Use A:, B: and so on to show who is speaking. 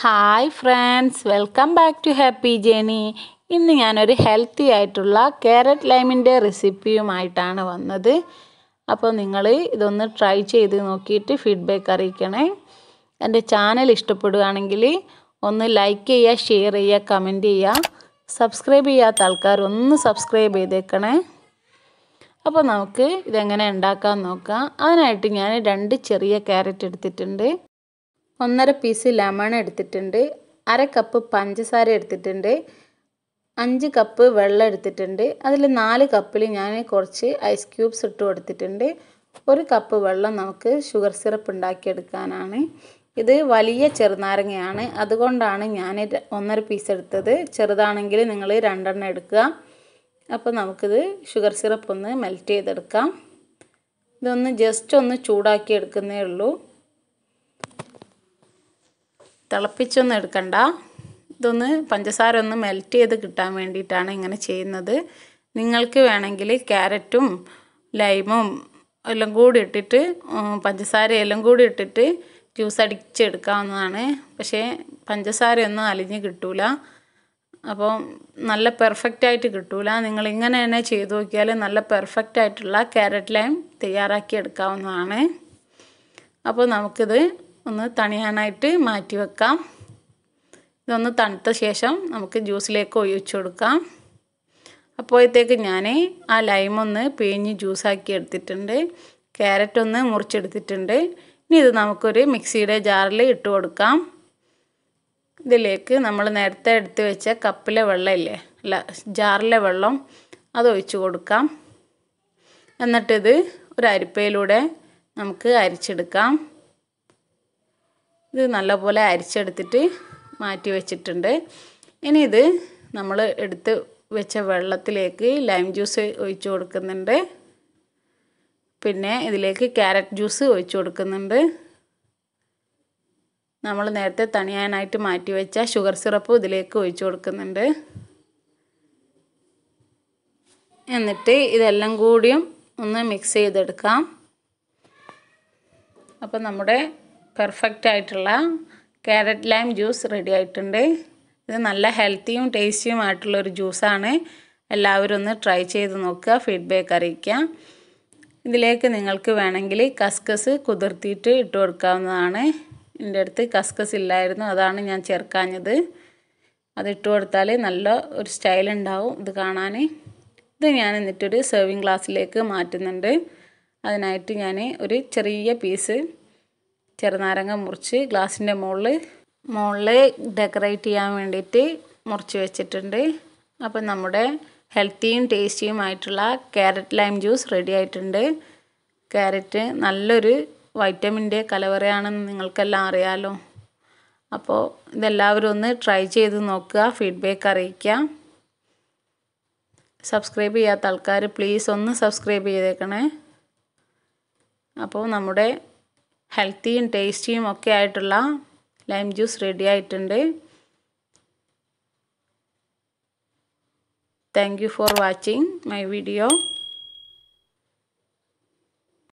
A: hi friends welcome back to happy journey ഇന്ന് ഞാനൊരു healthy ആയിട്ടുള്ള ക്യാരറ്റ് ലൈമിൻ്റെ റെസിപ്പിയുമായിട്ടാണ് വന്നത് അപ്പോൾ നിങ്ങൾ ഇതൊന്ന് ട്രൈ ചെയ്ത് നോക്കിയിട്ട് ഫീഡ്ബാക്ക് അറിയിക്കണേ എൻ്റെ ചാനൽ ഇഷ്ടപ്പെടുകയാണെങ്കിൽ ഒന്ന് ലൈക്ക് ചെയ്യുക ഷെയർ ചെയ്യുക കമൻറ്റ് ചെയ്യുക സബ്സ്ക്രൈബ് ചെയ്യാത്ത ആൾക്കാർ ഒന്ന് സബ്സ്ക്രൈബ് ചെയ്തേക്കണേ അപ്പോൾ നമുക്ക് ഇതെങ്ങനെ ഉണ്ടാക്കാൻ നോക്കാം അതിനായിട്ട് ഞാൻ രണ്ട് ചെറിയ ക്യാരറ്റ് എടുത്തിട്ടുണ്ട് ഒന്നര പീസ് ലെമൺ എടുത്തിട്ടുണ്ട് അര കപ്പ് പഞ്ചസാര എടുത്തിട്ടുണ്ട് അഞ്ച് കപ്പ് വെള്ളം എടുത്തിട്ടുണ്ട് അതിൽ നാല് കപ്പിൽ ഞാൻ കുറച്ച് ഐസ് ക്യൂബ്സ് ഇട്ട് കൊടുത്തിട്ടുണ്ട് ഒരു കപ്പ് വെള്ളം നമുക്ക് ഷുഗർ സിറപ്പ് ഉണ്ടാക്കിയെടുക്കാനാണ് ഇത് വലിയ ചെറുനാരങ്ങയാണ് അതുകൊണ്ടാണ് ഞാൻ ഒന്നര പീസ് എടുത്തത് ചെറുതാണെങ്കിൽ നിങ്ങൾ രണ്ടെണ്ണം എടുക്കുക അപ്പോൾ നമുക്കിത് ഷുഗർ സിറപ്പ് ഒന്ന് മെൽറ്റ് ചെയ്തെടുക്കാം ഇതൊന്ന് ജസ്റ്റ് ഒന്ന് ചൂടാക്കി എടുക്കുന്നേ ഉള്ളൂ തിളപ്പിച്ചൊന്നും എടുക്കണ്ട ഇതൊന്ന് പഞ്ചസാര ഒന്ന് മെൽറ്റ് ചെയ്ത് കിട്ടാൻ വേണ്ടിയിട്ടാണ് ഇങ്ങനെ ചെയ്യുന്നത് നിങ്ങൾക്ക് വേണമെങ്കിൽ ക്യാരറ്റും ലൈമും എല്ലാം കൂടി ഇട്ടിട്ട് പഞ്ചസാര എല്ലാം കൂടി ഇട്ടിട്ട് ജ്യൂസ് അടിച്ചെടുക്കാവുന്നതാണ് പക്ഷേ പഞ്ചസാരയൊന്നും അലിഞ്ഞ് കിട്ടൂല അപ്പോൾ നല്ല പെർഫെക്റ്റ് ആയിട്ട് കിട്ടൂല നിങ്ങൾ ഇങ്ങനെ തന്നെ ചെയ്തു നോക്കിയാൽ നല്ല പെർഫെക്റ്റ് ആയിട്ടുള്ള ക്യാരറ്റ് ലൈം തയ്യാറാക്കി എടുക്കാവുന്നതാണ് അപ്പോൾ നമുക്കിത് ഒന്ന് തണിയാനായിട്ട് മാറ്റി വെക്കാം ഇതൊന്ന് തണുത്ത ശേഷം നമുക്ക് ജ്യൂസിലേക്ക് ഒഴിച്ചു കൊടുക്കാം അപ്പോഴത്തേക്ക് ഞാൻ ആ ലൈമൊന്ന് പിഴിഞ്ഞ് ജ്യൂസാക്കി എടുത്തിട്ടുണ്ട് ക്യാരറ്റ് ഒന്ന് മുറിച്ചെടുത്തിട്ടുണ്ട് ഇനി ഇത് നമുക്കൊരു മിക്സിയുടെ ജാറിൽ ഇട്ട് കൊടുക്കാം ഇതിലേക്ക് നമ്മൾ നേരത്തെ എടുത്ത് വെച്ച കപ്പിലെ വെള്ളമില്ലേ അല്ല ജാറിലെ വെള്ളം അത് ഒഴിച്ചു കൊടുക്കാം എന്നിട്ടിത് ഒരു അരിപ്പയിലൂടെ നമുക്ക് അരിച്ചെടുക്കാം ഇത് നല്ലപോലെ അരിച്ചെടുത്തിട്ട് മാറ്റി വെച്ചിട്ടുണ്ട് ഇനി ഇത് നമ്മൾ എടുത്ത് വെച്ച വെള്ളത്തിലേക്ക് ലൈം ജ്യൂസ് ഒഴിച്ച് കൊടുക്കുന്നുണ്ട് പിന്നെ ഇതിലേക്ക് ക്യാരറ്റ് ജ്യൂസ് ഒഴിച്ച് കൊടുക്കുന്നുണ്ട് നമ്മൾ നേരത്തെ തണിയാനായിട്ട് മാറ്റി വെച്ച ഷുഗർ സിറപ്പ് ഇതിലേക്ക് ഒഴിച്ച് കൊടുക്കുന്നുണ്ട് എന്നിട്ട് ഇതെല്ലാം കൂടിയും ഒന്ന് മിക്സ് ചെയ്തെടുക്കാം അപ്പം നമ്മുടെ പെർഫെക്റ്റ് ആയിട്ടുള്ള ക്യാരറ്റ് ലൈം ജ്യൂസ് റെഡി ആയിട്ടുണ്ട് ഇത് നല്ല ഹെൽത്തിയും ടേസ്റ്റിയുമായിട്ടുള്ള ഒരു ജ്യൂസാണ് എല്ലാവരും ഒന്ന് ട്രൈ ചെയ്ത് നോക്കുക ഫീഡ്ബാക്ക് അറിയിക്കുക ഇതിലേക്ക് നിങ്ങൾക്ക് വേണമെങ്കിൽ കസ്കസ് കുതിർത്തിയിട്ട് ഇട്ട് കൊടുക്കാവുന്നതാണ് എൻ്റെ അടുത്ത് കസ്കസ് ഇല്ലായിരുന്നു അതാണ് ഞാൻ ചേർക്കാഞ്ഞത് അത് ഇട്ട് കൊടുത്താൽ നല്ല ഒരു സ്റ്റൈൽ ഉണ്ടാവും ഇത് കാണാൻ ഇത് ഞാൻ എന്നിട്ടൊരു സെർവിങ് ഗ്ലാസ്സിലേക്ക് മാറ്റുന്നുണ്ട് അതിനായിട്ട് ഞാൻ ഒരു ചെറിയ പീസ് ചെറുനാരങ്ങ മുറിച്ച് ഗ്ലാസിൻ്റെ മുകളിൽ മുകളിൽ ഡെക്കറേറ്റ് ചെയ്യാൻ വേണ്ടിയിട്ട് മുറിച്ച് വെച്ചിട്ടുണ്ട് അപ്പം നമ്മുടെ ഹെൽത്തിയും ടേസ്റ്റിയുമായിട്ടുള്ള ക്യാരറ്റ് ലൈം ജ്യൂസ് റെഡി ആയിട്ടുണ്ട് ക്യാരറ്റ് നല്ലൊരു വൈറ്റമിൻ്റെ കലവറയാണെന്ന് നിങ്ങൾക്കെല്ലാം അറിയാലോ അപ്പോൾ ഇതെല്ലാവരും ഒന്ന് ട്രൈ ചെയ്ത് നോക്കുക ഫീഡ്ബാക്ക് അറിയിക്കുക സബ്സ്ക്രൈബ് ചെയ്യാത്ത ആൾക്കാർ പ്ലീസ് ഒന്ന് സബ്സ്ക്രൈബ് ചെയ്തേക്കണേ അപ്പോൾ നമ്മുടെ ഹെൽത്തിയും ടേസ്റ്റിയും ഒക്കെ ആയിട്ടുള്ള ലൈം ജ്യൂസ് റെഡി ആയിട്ടുണ്ട് thank you for watching my video